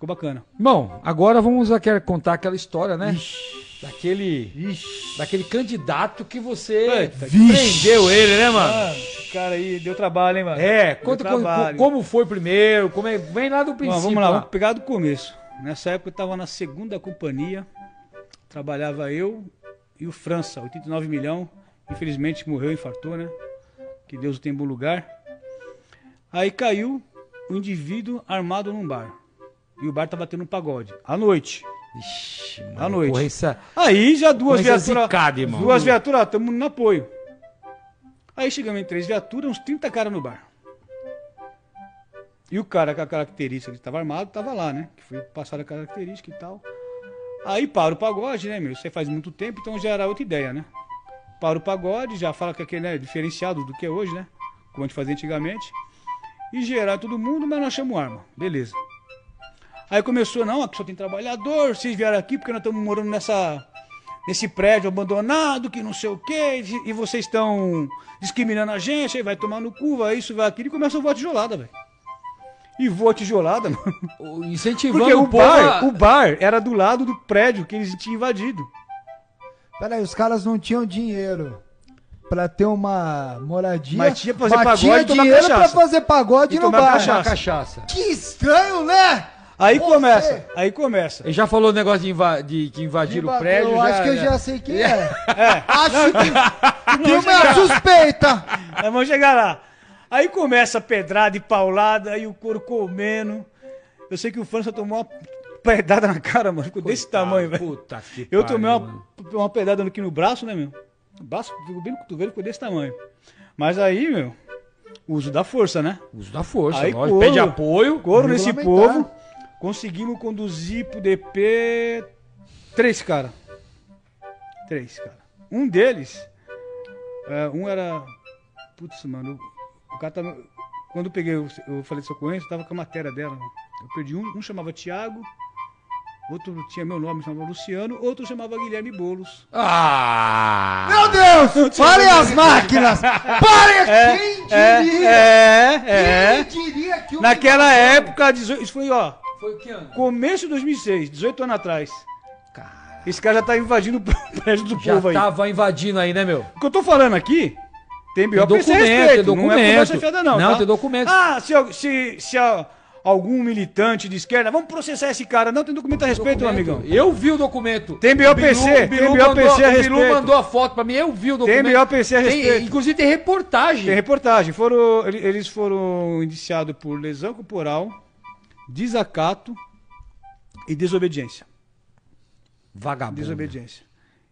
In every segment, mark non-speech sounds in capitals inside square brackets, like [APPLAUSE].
Ficou bacana. Bom, agora vamos quer contar aquela história, né? Ixi. Daquele. Ixi. Daquele candidato que você vendeu ele, né, mano? Ah, cara aí deu trabalho, hein, mano? É, conta como, como foi primeiro, como é, vem lá do princípio. Bom, vamos lá, lá, vamos pegar do começo. Nessa época eu tava na segunda companhia, trabalhava eu e o França, 89 milhão. Infelizmente morreu, infartou, né? Que Deus o tenha em bom lugar. Aí caiu o um indivíduo armado num bar e o bar tava tá tendo um pagode. À noite. Ixi, mano, à noite. É- aí já duas viaturas. Duas viaturas, estamos no apoio. Aí chegamos em três viaturas, uns 30 caras no bar. E o cara com a característica que estava armado estava lá, né? Que foi passada a característica e tal. Aí para o pagode, né, meu? Você faz muito tempo, então já era outra ideia, né? Para o pagode, já fala que aquele é né, diferenciado do que é hoje, né? Como a gente fazia antigamente. E gerar todo mundo, mas nós chamamos arma. Beleza. Aí começou, não, aqui só tem trabalhador, vocês vieram aqui porque nós estamos morando nessa, nesse prédio abandonado, que não sei o quê, e vocês estão discriminando a gente, aí vai tomar no cu, vai isso, vai aquilo, e começa a voar tijolada, velho. E voa tijolada, [LAUGHS] mano. Incentivando Porque o bar, a... o bar era do lado do prédio que eles tinham invadido. Peraí, os caras não tinham dinheiro pra ter uma moradia. Mas tinha pra fazer mas pagode tinha e dinheiro cachaça. pra fazer pagode e no bar. Cachaça. Que estranho, né? Aí Você... começa, aí começa. Ele já falou o negócio de, inva de que o prédio. Eu já, acho que eu já, sei quem [LAUGHS] é. é. é. Acho que tem uma suspeita. Vamos chegar lá. Aí começa a pedrada e paulada, aí o couro comendo. Eu sei que o só tomou uma pedrada na cara, mano. Ficou desse tamanho, velho. Eu tomei uma, uma pedrada aqui no braço, né, meu? O braço, ficou bem no cotovelo, ficou desse tamanho. Mas aí, meu, uso da força, né? Uso da força, aí, couro, pede apoio. Couro nesse povo. Conseguimos conduzir pro DP três cara. Três cara. Um deles, é, um era. Putz, mano, o cara tava. Quando eu peguei, eu, eu falei de socorrência, tava com a matéria dela. Eu perdi um, um chamava Tiago, outro tinha meu nome, chamava Luciano, outro chamava Guilherme Bolos. Ah! Meu Deus! Parem as máquinas! Parem! É, quem diria? É, é, quem é. diria que o Naquela época, isso foi, ó, foi que ano? Começo de 2006, 18 anos atrás. Esse cara já tá invadindo o [LAUGHS] prédio do já povo aí. Já tava invadindo aí, né, meu? O que eu tô falando aqui tem BO documento, respeito, tem documento. Não é fiada, não. Não, tá? tem documento. Ah, se, se, se a, algum militante de esquerda, vamos processar esse cara. Não, tem documento a respeito, documento. meu amigão. Eu vi o documento. Tem BOPC, o Bilu, tem BOPC mandou, a respeito. O Bilu mandou a foto pra mim, eu vi o documento. Tem BOPC a respeito. Tem, inclusive tem reportagem. Tem reportagem. Foram, eles foram indiciados por lesão corporal desacato e desobediência. Vagabundo. Desobediência.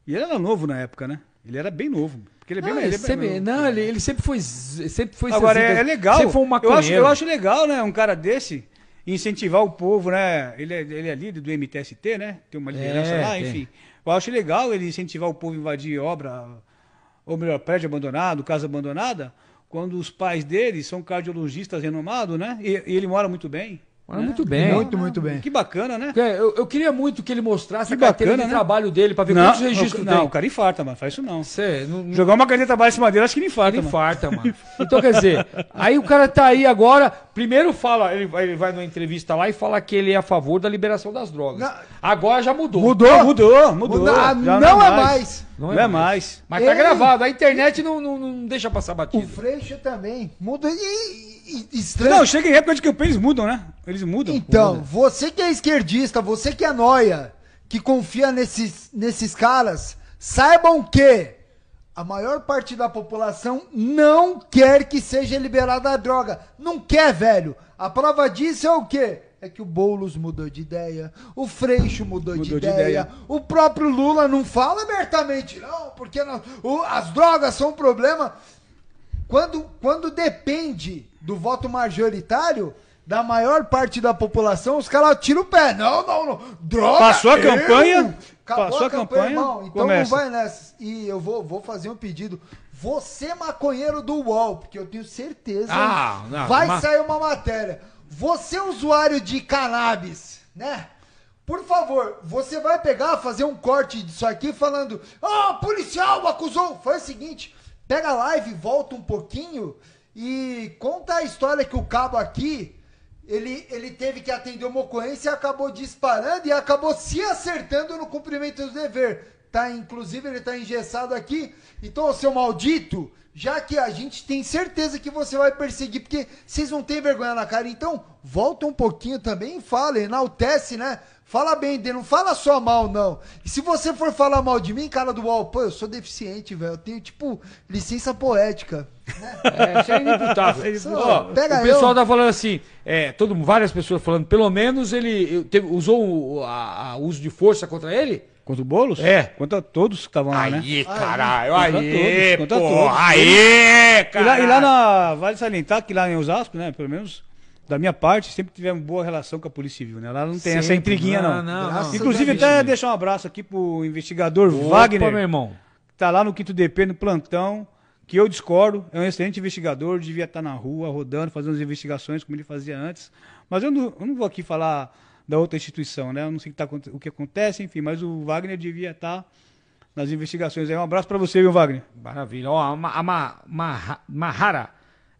E ele era novo na época, né? Ele era bem novo. Porque ele é bem não, ele é sempre, não, ele, ele, sempre foi. Sempre foi Agora, é, é, legal. Sempre foi um eu acho, eu acho legal, né? Um cara desse incentivar o povo, né? Ele é, ele é líder do MTST, né? Tem uma liderança é, lá, tem. enfim. Eu acho legal ele incentivar o povo a invadir obra, ou melhor, prédio abandonado, casa abandonada, quando os pais dele são cardiologistas renomados, né? E, e ele mora muito bem muito né? bem. Muito, muito bem. Que bacana, né? eu, eu queria muito que ele mostrasse que a carteira bacana, de né? trabalho dele pra ver não, quantos registros não, tem. Não, o cara infarta, mano. Faz isso não. Cê, não Jogar uma carteira de trabalho em cima dele, acho que ele infarta. Ele infarta, mano. [LAUGHS] Então, quer dizer, aí o cara tá aí agora. Primeiro fala, ele vai, ele vai numa entrevista lá e fala que ele é a favor da liberação das drogas. Não. Agora já mudou. Mudou? Mudou, mudou. Ah, não, é não, é mais. mais. Não, é, é mais. mais. Mas Ei. tá é. gravado. A internet não, não, não deixa passar batido. O Freixo também. Muda. E, estranho. Não, chega em época de que eles mudam, né? Eles mudam. Então, você que é esquerdista, você que é noia, que confia nesses, nesses caras, saibam que a maior parte da população não quer que seja liberada a droga. Não quer, velho. A prova disso é o quê? É que o Boulos mudou de ideia, o Freixo mudou, mudou de, de ideia, ideia, o próprio Lula não fala abertamente, não, porque não, o, as drogas são um problema. Quando, quando depende do voto majoritário, da maior parte da população, os caras tiram o pé. Não, não, não. Droga! Passou a eu... campanha? Acabou passou a campanha, campanha Então não vai nessa. E eu vou, vou fazer um pedido. Você, maconheiro do UOL, porque eu tenho certeza. Ah, não, vai mas... sair uma matéria. Você, usuário de cannabis, né? Por favor, você vai pegar, fazer um corte disso aqui falando: Ah, oh, policial acusou. Foi o seguinte. Pega a live, volta um pouquinho e conta a história que o cabo aqui, ele, ele teve que atender uma ocorrência e acabou disparando e acabou se acertando no cumprimento do dever. Tá, inclusive ele está engessado aqui. Então, seu maldito, já que a gente tem certeza que você vai perseguir, porque vocês não têm vergonha na cara, então volta um pouquinho também e fala, enaltece, né? Fala bem dele, não fala só mal, não. E se você for falar mal de mim, cara do UOL, pô, eu sou deficiente, velho. Eu tenho, tipo, licença poética. Né? É, isso é inimputável. Só, [LAUGHS] é pega o pessoal eu. tá falando assim, é, todo, várias pessoas falando, pelo menos ele teve, usou o a, a uso de força contra ele? Contra o Boulos? É. Contra todos que estavam lá, né? Aí, caralho, aí, contra todos, contra todos. aí, cara. E lá, e lá na, vale salientar que lá em Osasco, né, pelo menos da minha parte, sempre tivemos boa relação com a Polícia Civil, né? Lá não tem sempre. essa intriguinha, não. não, não, não. Inclusive, até deixar um abraço aqui pro investigador Opa, Wagner. meu irmão. Que tá lá no quinto DP, no plantão, que eu discordo. É um excelente investigador, devia estar tá na rua, rodando, fazendo as investigações como ele fazia antes. Mas eu não, eu não vou aqui falar da outra instituição, né? Eu não sei que tá, o que acontece, enfim, mas o Wagner devia estar tá nas investigações. Aí, é, um abraço para você, viu, Wagner? Maravilha. Ó, oh, a, Ma, a Ma,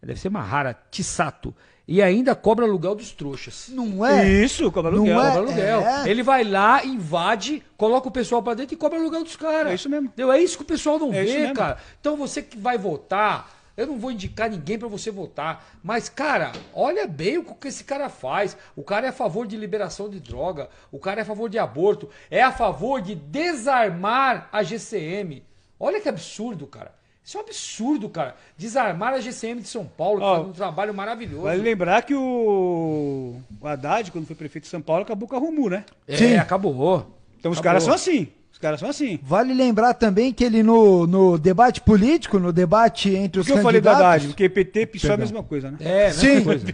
Deve ser uma rara, Tissato. E ainda cobra aluguel dos trouxas. Não é? Isso, cobra aluguel. Não é? Cobra aluguel. É. Ele vai lá, invade, coloca o pessoal pra dentro e cobra aluguel dos caras. É isso mesmo. Entendeu? É isso que o pessoal não é vê, cara. Então você que vai votar, eu não vou indicar ninguém para você votar. Mas, cara, olha bem o que esse cara faz. O cara é a favor de liberação de droga. O cara é a favor de aborto. É a favor de desarmar a GCM. Olha que absurdo, cara. Isso é um absurdo, cara. Desarmar a GCM de São Paulo, oh, fazendo um trabalho maravilhoso. Vale lembrar que o, o Haddad, quando foi prefeito de São Paulo, acabou com a Rumu, né? É, Sim. acabou. Então acabou. os caras são assim. Os caras são assim. Vale lembrar também que ele, no, no debate político, no debate entre os que candidatos... que eu falei do Haddad? Porque PT e PSOL é a mesma coisa, né? É, né? Sim. Coisa.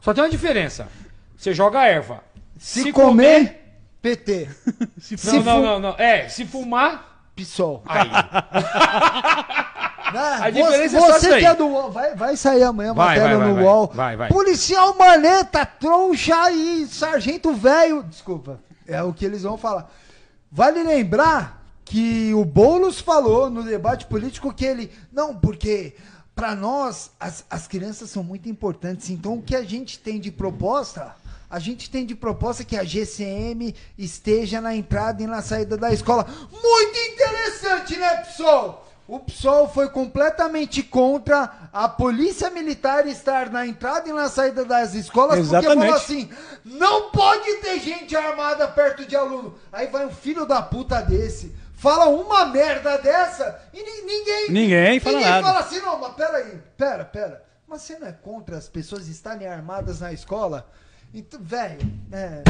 Só tem uma diferença. Você joga erva. Se, se comer, comer, PT. [LAUGHS] se não, não, não, não. É, se fumar... PSOL. Aí. [LAUGHS] Né? A diferença você, é só você que é do UOL, vai, vai sair amanhã a matéria vai, no vai, UOL. Vai, vai. Policial maneta, trouxa e sargento velho. Desculpa, é o que eles vão falar. Vale lembrar que o Boulos falou no debate político que ele. Não, porque para nós as, as crianças são muito importantes. Então o que a gente tem de proposta a gente tem de proposta que a GCM esteja na entrada e na saída da escola. Muito interessante, né, pessoal? O PSOL foi completamente contra a polícia militar estar na entrada e na saída das escolas, Exatamente. porque falou assim: não pode ter gente armada perto de aluno. Aí vai um filho da puta desse, fala uma merda dessa e ninguém. Ninguém fala ninguém nada. fala assim: não, mas peraí, pera, pera. Mas você não é contra as pessoas estarem armadas na escola? Então, velho, é,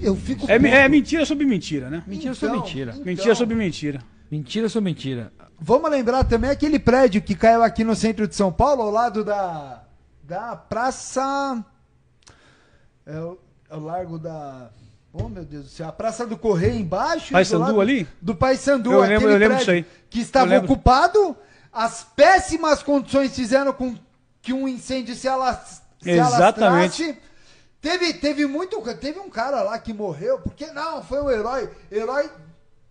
eu fico. É, é, mentira sobre mentira, né? Mentira então, sobre mentira. Então... Mentira sobre mentira. Mentira sobre mentira. Vamos lembrar também aquele prédio que caiu aqui no centro de São Paulo, ao lado da, da Praça. É o, é o Largo da. Oh, meu Deus do céu. A Praça do Correio embaixo. Pai Sandu ali? Do Pai Sandu, eu lembro, eu lembro disso aí. que estava ocupado. As péssimas condições fizeram com que um incêndio se, alas, se Exatamente. alastrasse. Teve, teve muito. Teve um cara lá que morreu, porque não, foi um herói. Herói.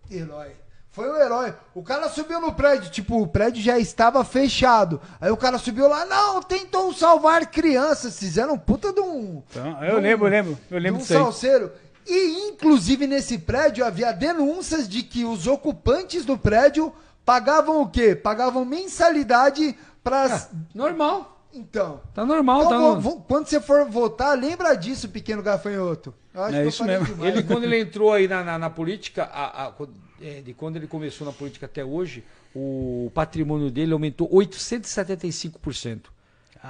Herói. Foi um herói. O cara subiu no prédio, tipo, o prédio já estava fechado. Aí o cara subiu lá, não, tentou salvar crianças. Fizeram puta de um. Então, eu um, lembro, eu lembro. Eu lembro de um salseiro. E, inclusive, nesse prédio havia denúncias de que os ocupantes do prédio pagavam o quê? Pagavam mensalidade para. Ah, normal então. Tá normal, então, tá vou, vou, Quando você for votar, lembra disso, pequeno gafanhoto. é isso mesmo. Demais. Ele, quando ele entrou aí na, na, na política, a, a, é, de quando ele começou na política até hoje, o patrimônio dele aumentou 875%.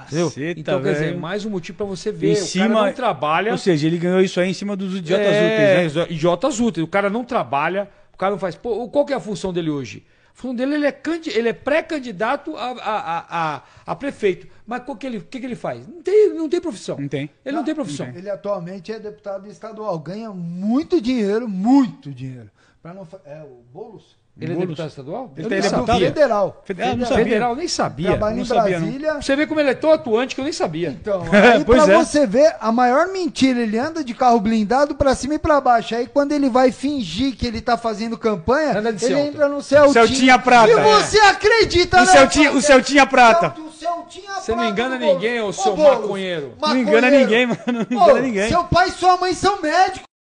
Entendeu? então, quer dizer, mais um motivo para você ver. Em o cima, cara não trabalha. Ou seja, ele ganhou isso aí em cima dos idiotas é, úteis, né? Idiotas úteis. O cara não trabalha, o cara não faz. Pô, qual que é a função dele hoje? O fundo dele ele é, é pré-candidato a, a, a, a, prefeito. Mas o que ele, que, que ele faz? Não tem, não tem profissão. Não tem. Ele não, tem ah, profissão. Ele atualmente é deputado estadual. Ganha muito dinheiro, muito dinheiro. não, é o Boulos? Ele é deputado estadual? Ele, é deputado federal. Federal, ah, não sabia. Federal, nem sabia. Trabalha em sabia, Brasília. Não. Você vê como ele é tão atuante que eu nem sabia. Então, [LAUGHS] aí pra é. você ver, a maior mentira, ele anda de carro blindado pra cima e pra baixo. Aí quando ele vai fingir que ele tá fazendo campanha, ele entra no Celtinha. Celtinha Prata. É. E você acredita, o né? Celtinha, o Celtinha Prata. Celtinha Você não engana ninguém, ô seu maconheiro. maconheiro. Não engana ninguém, mano. Não engana ninguém. Seu pai e sua mãe são médicos.